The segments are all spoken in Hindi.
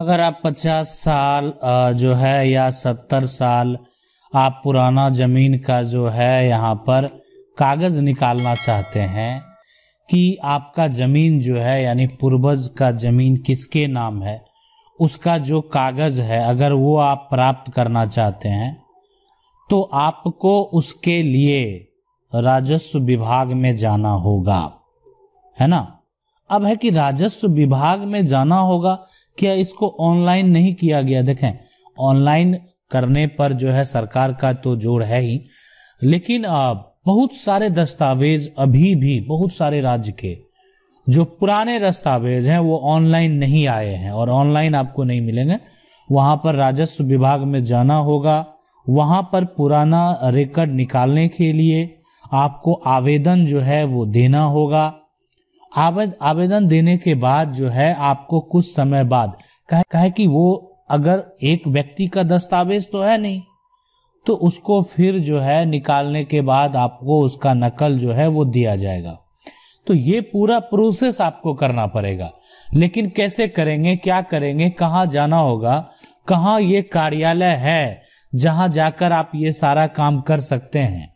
अगर आप 50 साल जो है या 70 साल आप पुराना ज़मीन का जो है यहाँ पर कागज़ निकालना चाहते हैं कि आपका ज़मीन जो है यानी पूर्वज का ज़मीन किसके नाम है उसका जो कागज़ है अगर वो आप प्राप्त करना चाहते हैं तो आपको उसके लिए राजस्व विभाग में जाना होगा है ना अब है कि राजस्व विभाग में जाना होगा क्या इसको ऑनलाइन नहीं किया गया देखें ऑनलाइन करने पर जो है सरकार का तो जोर है ही लेकिन अब बहुत सारे दस्तावेज अभी भी बहुत सारे राज्य के जो पुराने दस्तावेज हैं वो ऑनलाइन नहीं आए हैं और ऑनलाइन आपको नहीं मिलेंगे वहां पर राजस्व विभाग में जाना होगा वहां पर पुराना रिकॉर्ड निकालने के लिए आपको आवेदन जो है वो देना होगा आवेद आवेदन देने के बाद जो है आपको कुछ समय बाद कहे कहे कि वो अगर एक व्यक्ति का दस्तावेज तो है नहीं तो उसको फिर जो है निकालने के बाद आपको उसका नकल जो है वो दिया जाएगा तो ये पूरा प्रोसेस आपको करना पड़ेगा लेकिन कैसे करेंगे क्या करेंगे कहाँ जाना होगा कहाँ ये कार्यालय है जहां जाकर आप ये सारा काम कर सकते हैं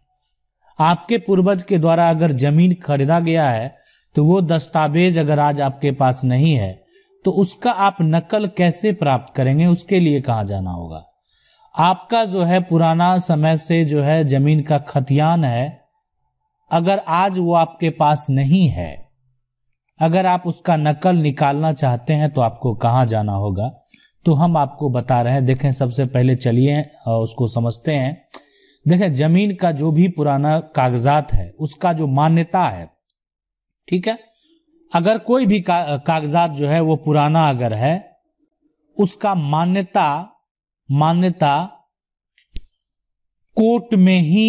आपके पूर्वज के द्वारा अगर जमीन खरीदा गया है तो वो दस्तावेज अगर आज आपके पास नहीं है तो उसका आप नकल कैसे प्राप्त करेंगे उसके लिए कहा जाना होगा आपका जो है पुराना समय से जो है जमीन का खतियान है अगर आज वो आपके पास नहीं है अगर आप उसका नकल निकालना चाहते हैं तो आपको कहाँ जाना होगा तो हम आपको बता रहे हैं देखें सबसे पहले चलिए उसको समझते हैं देखें जमीन का जो भी पुराना कागजात है उसका जो मान्यता है ठीक है अगर कोई भी का, कागजात जो है वो पुराना अगर है उसका मान्यता मान्यता कोर्ट में ही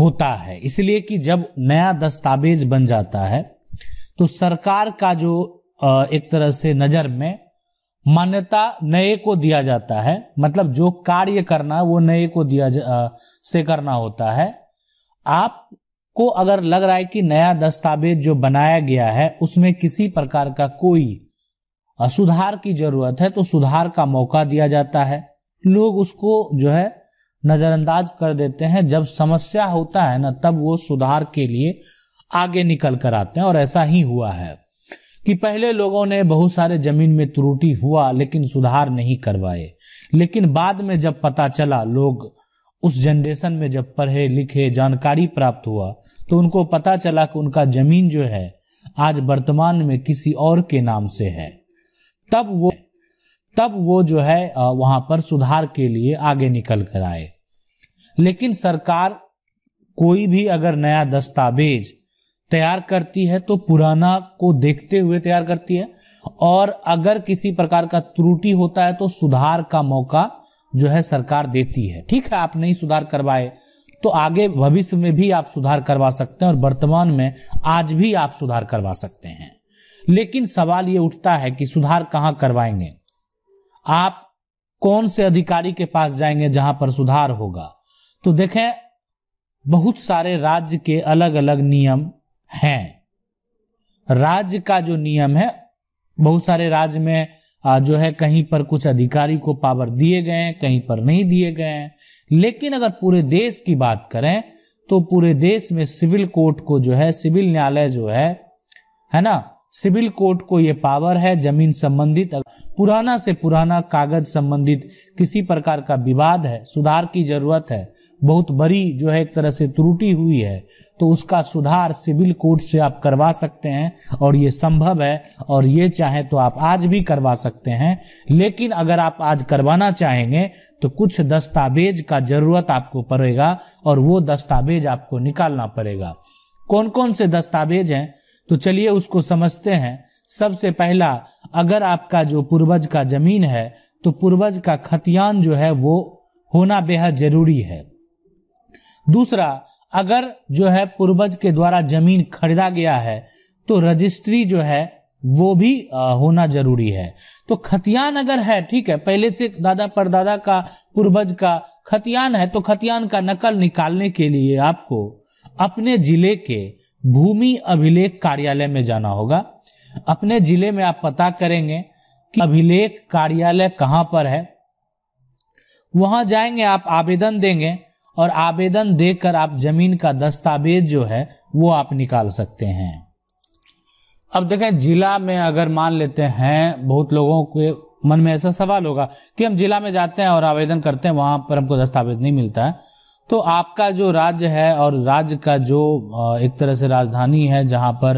होता है इसलिए कि जब नया दस्तावेज बन जाता है तो सरकार का जो एक तरह से नज़र में मान्यता नए को दिया जाता है मतलब जो कार्य करना वो नए को दिया जा, से करना होता है आप को अगर लग रहा है कि नया दस्तावेज जो बनाया गया है उसमें किसी प्रकार का कोई सुधार की जरूरत है तो सुधार का मौका दिया जाता है लोग उसको जो है नजरअंदाज कर देते हैं जब समस्या होता है ना तब वो सुधार के लिए आगे निकल कर आते हैं और ऐसा ही हुआ है कि पहले लोगों ने बहुत सारे जमीन में त्रुटि हुआ लेकिन सुधार नहीं करवाए लेकिन बाद में जब पता चला लोग उस जनरेशन में जब पढ़े लिखे जानकारी प्राप्त हुआ तो उनको पता चला कि उनका जमीन जो है आज वर्तमान में किसी और के नाम से है तब वो तब वो जो है वहां पर सुधार के लिए आगे निकल कर आए लेकिन सरकार कोई भी अगर नया दस्तावेज तैयार करती है तो पुराना को देखते हुए तैयार करती है और अगर किसी प्रकार का त्रुटि होता है तो सुधार का मौका जो है सरकार देती है ठीक है आप नहीं सुधार करवाए तो आगे भविष्य में भी आप सुधार करवा सकते हैं और वर्तमान में आज भी आप सुधार करवा सकते हैं लेकिन सवाल ये उठता है कि सुधार कहां करवाएंगे आप कौन से अधिकारी के पास जाएंगे जहां पर सुधार होगा तो देखें बहुत सारे राज्य के अलग अलग नियम हैं राज्य का जो नियम है बहुत सारे राज्य में जो है कहीं पर कुछ अधिकारी को पावर दिए गए हैं कहीं पर नहीं दिए गए हैं लेकिन अगर पूरे देश की बात करें तो पूरे देश में सिविल कोर्ट को जो है सिविल न्यायालय जो है है ना सिविल कोर्ट को ये पावर है जमीन संबंधित पुराना से पुराना कागज संबंधित किसी प्रकार का विवाद है सुधार की जरूरत है बहुत बड़ी जो है एक तरह से त्रुटि हुई है तो उसका सुधार सिविल कोर्ट से आप करवा सकते हैं और ये संभव है और ये चाहें तो आप आज भी करवा सकते हैं लेकिन अगर आप आज करवाना चाहेंगे तो कुछ दस्तावेज का जरूरत आपको पड़ेगा और वो दस्तावेज आपको निकालना पड़ेगा कौन कौन से दस्तावेज हैं तो चलिए उसको समझते हैं सबसे पहला अगर आपका जो पूर्वज का जमीन है तो पूर्वज का खतियान जो है वो होना बेहद जरूरी है दूसरा अगर जो है पूर्वज के द्वारा जमीन खरीदा गया है तो रजिस्ट्री जो है वो भी होना जरूरी है तो खतियान अगर है ठीक है पहले से दादा परदादा का पूर्वज का खतियान है तो खतियान का नकल निकालने के लिए आपको अपने जिले के भूमि अभिलेख कार्यालय में जाना होगा अपने जिले में आप पता करेंगे कि अभिलेख कार्यालय कहां पर है वहां जाएंगे आप आवेदन देंगे और आवेदन देकर आप जमीन का दस्तावेज जो है वो आप निकाल सकते हैं अब देखें जिला में अगर मान लेते हैं बहुत लोगों के मन में ऐसा सवाल होगा कि हम जिला में जाते हैं और आवेदन करते हैं वहां पर हमको दस्तावेज नहीं मिलता है तो आपका जो राज्य है और राज्य का जो एक तरह से राजधानी है जहाँ पर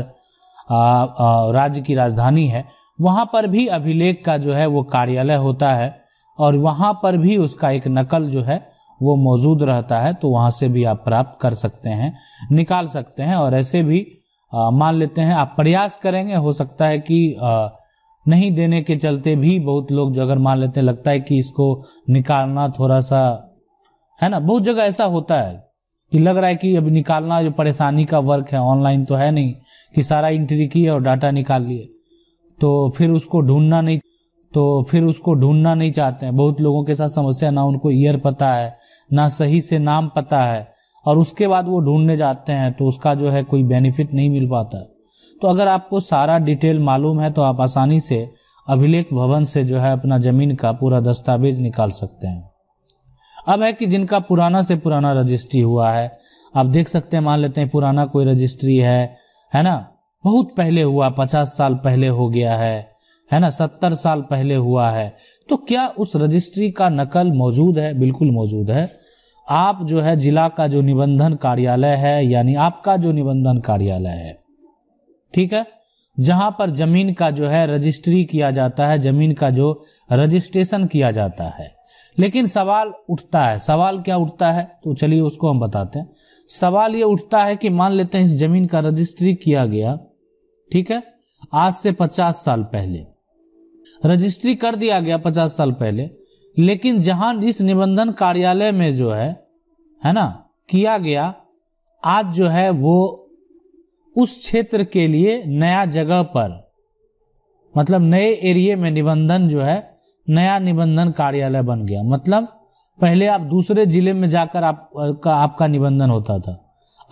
राज्य की राजधानी है वहां पर भी अभिलेख का जो है वो कार्यालय होता है और वहां पर भी उसका एक नकल जो है वो मौजूद रहता है तो वहां से भी आप प्राप्त कर सकते हैं निकाल सकते हैं और ऐसे भी मान लेते हैं आप प्रयास करेंगे हो सकता है कि आ, नहीं देने के चलते भी बहुत लोग जो अगर मान लेते हैं लगता है कि इसको निकालना थोड़ा सा है ना बहुत जगह ऐसा होता है कि लग रहा है कि अब निकालना जो परेशानी का वर्क है ऑनलाइन तो है नहीं कि सारा इंट्री किए और डाटा निकाल लिए तो फिर उसको ढूंढना नहीं तो फिर उसको ढूंढना नहीं चाहते हैं बहुत लोगों के साथ समस्या ना उनको ईयर पता है ना सही से नाम पता है और उसके बाद वो ढूंढने जाते हैं तो उसका जो है कोई बेनिफिट नहीं मिल पाता तो अगर आपको सारा डिटेल मालूम है तो आप आसानी से अभिलेख भवन से जो है अपना जमीन का पूरा दस्तावेज निकाल सकते हैं अब है कि जिनका पुराना से पुराना रजिस्ट्री हुआ है आप देख सकते हैं मान लेते हैं पुराना कोई रजिस्ट्री है है ना बहुत पहले हुआ पचास साल पहले हो गया है है ना सत्तर साल पहले हुआ है तो क्या उस रजिस्ट्री का नकल मौजूद है बिल्कुल मौजूद है आप जो है जिला का जो निबंधन कार्यालय है यानी आपका जो निबंधन कार्यालय है ठीक है जहां पर जमीन का जो है रजिस्ट्री किया जाता है जमीन का जो रजिस्ट्रेशन किया जाता है लेकिन सवाल उठता है सवाल क्या उठता है तो चलिए उसको हम बताते हैं सवाल ये उठता है कि मान लेते हैं इस जमीन का रजिस्ट्री किया गया ठीक है आज से पचास साल पहले रजिस्ट्री कर दिया गया पचास साल पहले लेकिन जहां इस निबंधन कार्यालय में जो है है ना किया गया आज जो है वो उस क्षेत्र के लिए नया जगह पर मतलब नए एरिया में निबंधन जो है नया निबंधन कार्यालय बन गया मतलब पहले आप दूसरे जिले में जाकर आप का आपका निबंधन होता था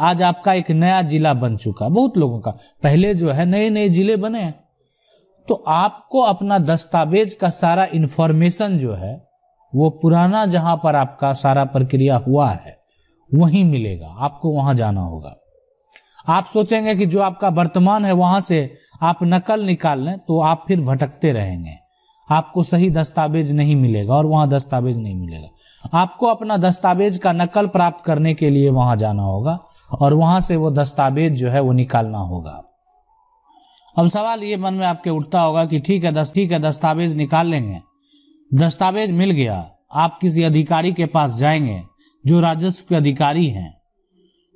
आज आपका एक नया जिला बन चुका बहुत लोगों का पहले जो है नए नए जिले बने हैं तो आपको अपना दस्तावेज का सारा इंफॉर्मेशन जो है वो पुराना जहां पर आपका सारा प्रक्रिया हुआ है वहीं मिलेगा आपको वहां जाना होगा आप सोचेंगे कि जो आपका वर्तमान है वहां से आप नकल निकाल लें तो आप फिर भटकते रहेंगे आपको सही दस्तावेज नहीं मिलेगा और वहां दस्तावेज नहीं मिलेगा आपको अपना दस्तावेज का नकल प्राप्त करने के लिए वहां जाना होगा और वहां से वो दस्तावेज जो है वो निकालना होगा अब सवाल ये मन में आपके उठता होगा कि ठीक है दस्ती ठीक है दस्तावेज निकाल लेंगे दस्तावेज मिल गया आप किसी अधिकारी के पास जाएंगे जो राजस्व के अधिकारी हैं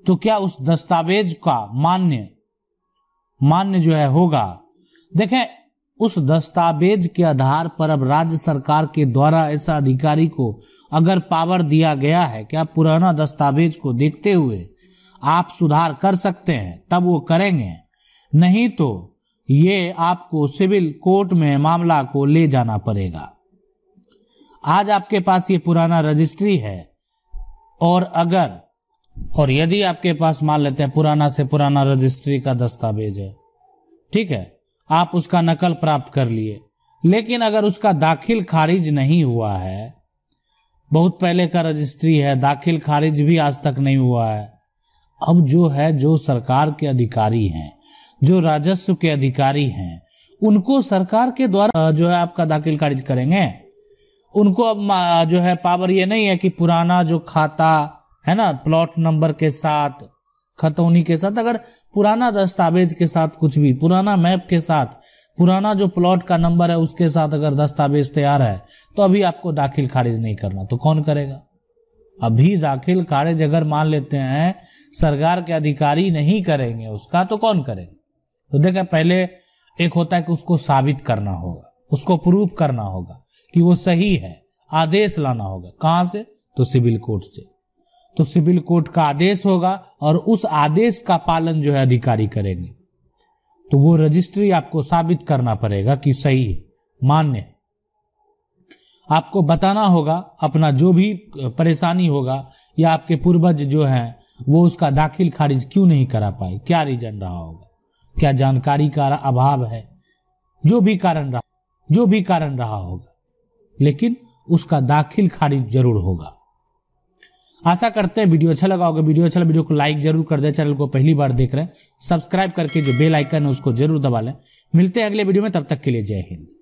तो क्या उस दस्तावेज का मान्य मान्य जो है होगा देखें उस दस्तावेज के आधार पर अब राज्य सरकार के द्वारा ऐसा अधिकारी को अगर पावर दिया गया है क्या पुराना दस्तावेज को देखते हुए आप सुधार कर सकते हैं तब वो करेंगे नहीं तो ये आपको सिविल कोर्ट में मामला को ले जाना पड़ेगा आज आपके पास ये पुराना रजिस्ट्री है और अगर और यदि आपके पास मान लेते हैं पुराना से पुराना रजिस्ट्री का दस्तावेज है ठीक है आप उसका नकल प्राप्त कर लिए लेकिन अगर उसका दाखिल खारिज नहीं हुआ है बहुत पहले का रजिस्ट्री है दाखिल खारिज भी आज तक नहीं हुआ है अब जो है जो सरकार के अधिकारी हैं जो राजस्व के अधिकारी हैं उनको सरकार के द्वारा जो है आपका दाखिल खारिज करेंगे उनको अब जो है पावर ये नहीं है कि पुराना जो खाता है ना प्लॉट नंबर के साथ खतौनी के साथ अगर पुराना दस्तावेज के साथ कुछ भी पुराना मैप के साथ पुराना जो प्लॉट का नंबर है उसके साथ अगर दस्तावेज तैयार है तो अभी आपको दाखिल खारिज नहीं करना तो कौन करेगा अभी दाखिल खारिज अगर मान लेते हैं सरकार के अधिकारी नहीं करेंगे उसका तो कौन करेगा तो देखे पहले एक होता है कि उसको साबित करना होगा उसको प्रूफ करना होगा कि वो सही है आदेश लाना होगा कहां से तो सिविल कोर्ट से तो सिविल कोर्ट का आदेश होगा और उस आदेश का पालन जो है अधिकारी करेंगे तो वो रजिस्ट्री आपको साबित करना पड़ेगा कि सही है मान्य आपको बताना होगा अपना जो भी परेशानी होगा या आपके पूर्वज जो हैं वो उसका दाखिल खारिज क्यों नहीं करा पाए क्या रीजन रहा होगा क्या जानकारी का अभाव है जो भी कारण रहा जो भी कारण रहा होगा लेकिन उसका दाखिल खारिज जरूर होगा आशा करते हैं वीडियो अच्छा लगा होगा वीडियो अच्छा लगा वीडियो को लाइक जरूर कर दें चैनल को पहली बार देख रहे हैं सब्सक्राइब करके जो बेल आइकन है उसको जरूर दबा लें मिलते हैं अगले वीडियो में तब तक के लिए जय हिंद